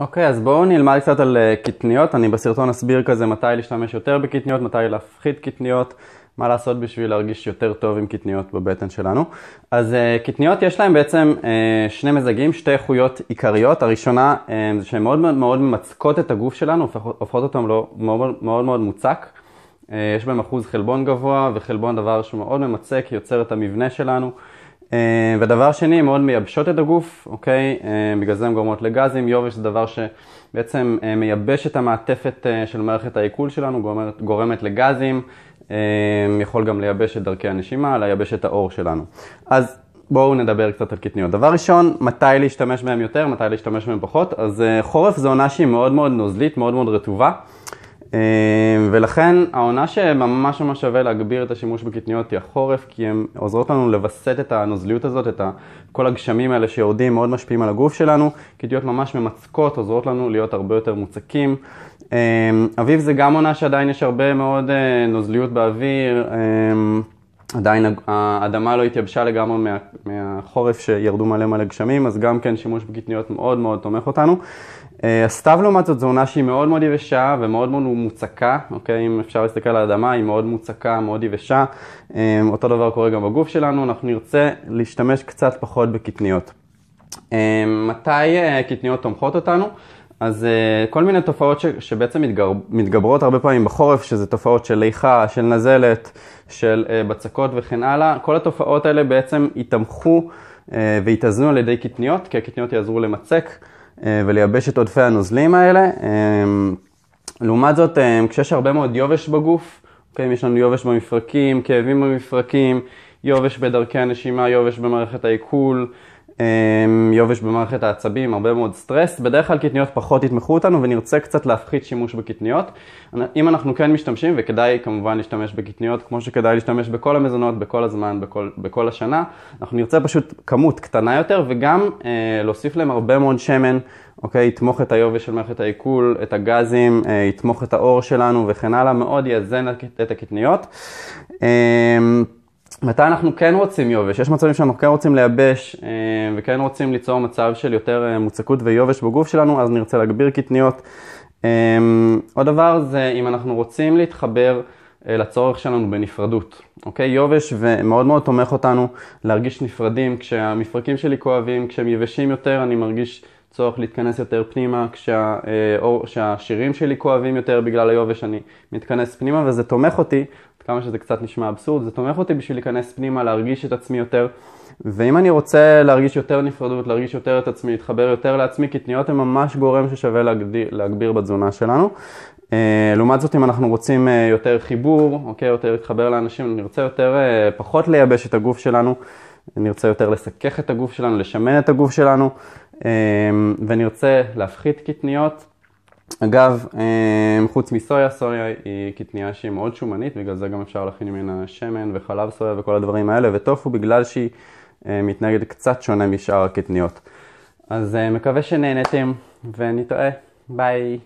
אוקיי, okay, אז בואו נלמד קצת על אה, קטניות. אני בסרטון אסביר כזה מתי להשתמש יותר בקטניות, מתי להפחית קטניות, מה לעשות בשביל להרגיש יותר טוב עם קטניות בבטן שלנו. אז אה, קטניות יש להן בעצם אה, שני מזגים, שתי איכויות עיקריות. הראשונה זה שהן מאוד מאוד ממצקות את הגוף שלנו, הופכות אותן לא, מאוד מאוד, מאוד מוצק. יש בהן אחוז חלבון גבוה, וחלבון דבר שהוא מאוד ממצק, יוצר את המבנה שלנו. אה, ודבר שני, מאוד מייבשות את הגוף, אוקיי? אה, בגלל זה הן גורמות לגזים. יובש זה דבר שבעצם אה, מייבש את המעטפת של מערכת העיכול שלנו, גורמת, גורמת לגזים, יכול גם לייבש את דרכי הנשימה, לייבש את האור שלנו. אז בואו נדבר קצת על קטניות. דבר ראשון, מתי להשתמש בהם יותר, מתי להשתמש בהם פחות. אז חורף זו עונה שהיא מאוד מאוד נוזלית, מאוד מאוד רטובה. אמ, ולכן העונה שממש ממש שווה להגביר את השימוש בקטניות היא החורף, כי הן עוזרות לנו לווסת את הנוזליות הזאת, את כל הגשמים האלה שיורדים, מאוד משפיעים על הגוף שלנו. קטניות ממש ממצקות, עוזרות לנו להיות הרבה יותר מוצקים. אמ, אביב זה גם עונה שעדיין יש הרבה מאוד אה, נוזליות באוויר. אמ, עדיין האדמה לא התייבשה לגמרי מה, מהחורף שירדו מלא מלא גשמים, אז גם כן שימוש בקטניות מאוד מאוד תומך אותנו. אה, הסתיו לעומת זאת זו עונה שהיא מאוד מאוד יבשה ומאוד מאוד מוצקה, אוקיי? אם אפשר להסתכל על האדמה, היא מאוד מוצקה, מאוד יבשה. אה, אותו דבר קורה גם בגוף שלנו, אנחנו נרצה להשתמש קצת פחות בקטניות. אה, מתי קטניות תומכות אותנו? אז uh, כל מיני תופעות ש, שבעצם מתגר, מתגברות הרבה פעמים בחורף, שזה תופעות של ליכה, של נזלת, של uh, בצקות וכן הלאה, כל התופעות האלה בעצם יתמכו uh, אה, ויתאזנו על ידי קטניות, כי הקטניות יעזרו למצק uh, ולייבש את עודפי הנוזלים האלה. Um, לעומת זאת, um, כשיש הרבה מאוד יובש בגוף, okay, אוקיי, יש לנו יובש במפרקים, כאבים במפרקים, יובש בדרכי הנשימה, יובש במערכת העיכול, אמ, יובש במערכת העצבים, הרבה מאוד סטרס. בדרך כלל קטניות פחות יתמכו אותנו ונרצה קצת להפחית שימוש בקטניות. אם אנחנו כן משתמשים, וכדאי כמובן להשתמש בקטניות, כמו שכדאי להשתמש בכל המזונות, בכל הזמן, בכל, בכל השנה, אנחנו נרצה פשוט כמות קטנה יותר וגם אה, להוסיף להם הרבה מאוד שמן, אוקיי? יתמוך את היובש של מערכת העיכול, את הגזים, אה, יתמוך את האור שלנו וכן הלאה, מאוד יאזן את הקטניות. אה, מתי אנחנו כן רוצים יובש? יש מצבים שאנחנו כן רוצים לייבש אה, וכן רוצים ליצור מצב של יותר אה, מוצקות ויובש בגוף שלנו, אז נרצה להגביר קטניות. אה, עוד דבר זה אם אנחנו רוצים להתחבר לצורך שלנו בנפרדות, אוקיי? יובש ומאוד מאוד תומך אותנו להרגיש נפרדים, כשהמפרקים שלי כואבים, כשהם יבשים יותר אני מרגיש צורך להתכנס יותר פנימה, אה, כשהשירים שלי כואבים יותר בגלל היובש אני מתכנס פנימה וזה תומך אותי, עד כמה שזה קצת נשמע אבסורד, זה תומך אותי בשביל להיכנס פנימה, להרגיש את עצמי יותר. ואם אני רוצה להרגיש יותר נפרדות, להרגיש יותר את עצמי, להתחבר יותר לעצמי, קטניות הן ממש גורם ששווה להגדיר, להגביר בתזונה שלנו. אה, לעומת זאת, אם אנחנו רוצים אה, יותר חיבור, אוקיי, יותר להתחבר לאנשים, נרצה יותר, פחות לייבש את הגוף שלנו, נרצה יותר לסכך את הגוף שלנו, לשמן את הגוף שלנו, אמ, ואני רוצה להפחית קטניות. אגב, אמ, חוץ מסויה, סויה היא קטניה שהיא מאוד שומנית, בגלל זה גם אפשר להכין ממנה שמן וחלב סויה וכל הדברים האלה, וטופו בגלל שהיא אה, מתנהגת קצת שונה משאר הקטניות. אז אה, מקווה שנהנתם ונתראה, ביי.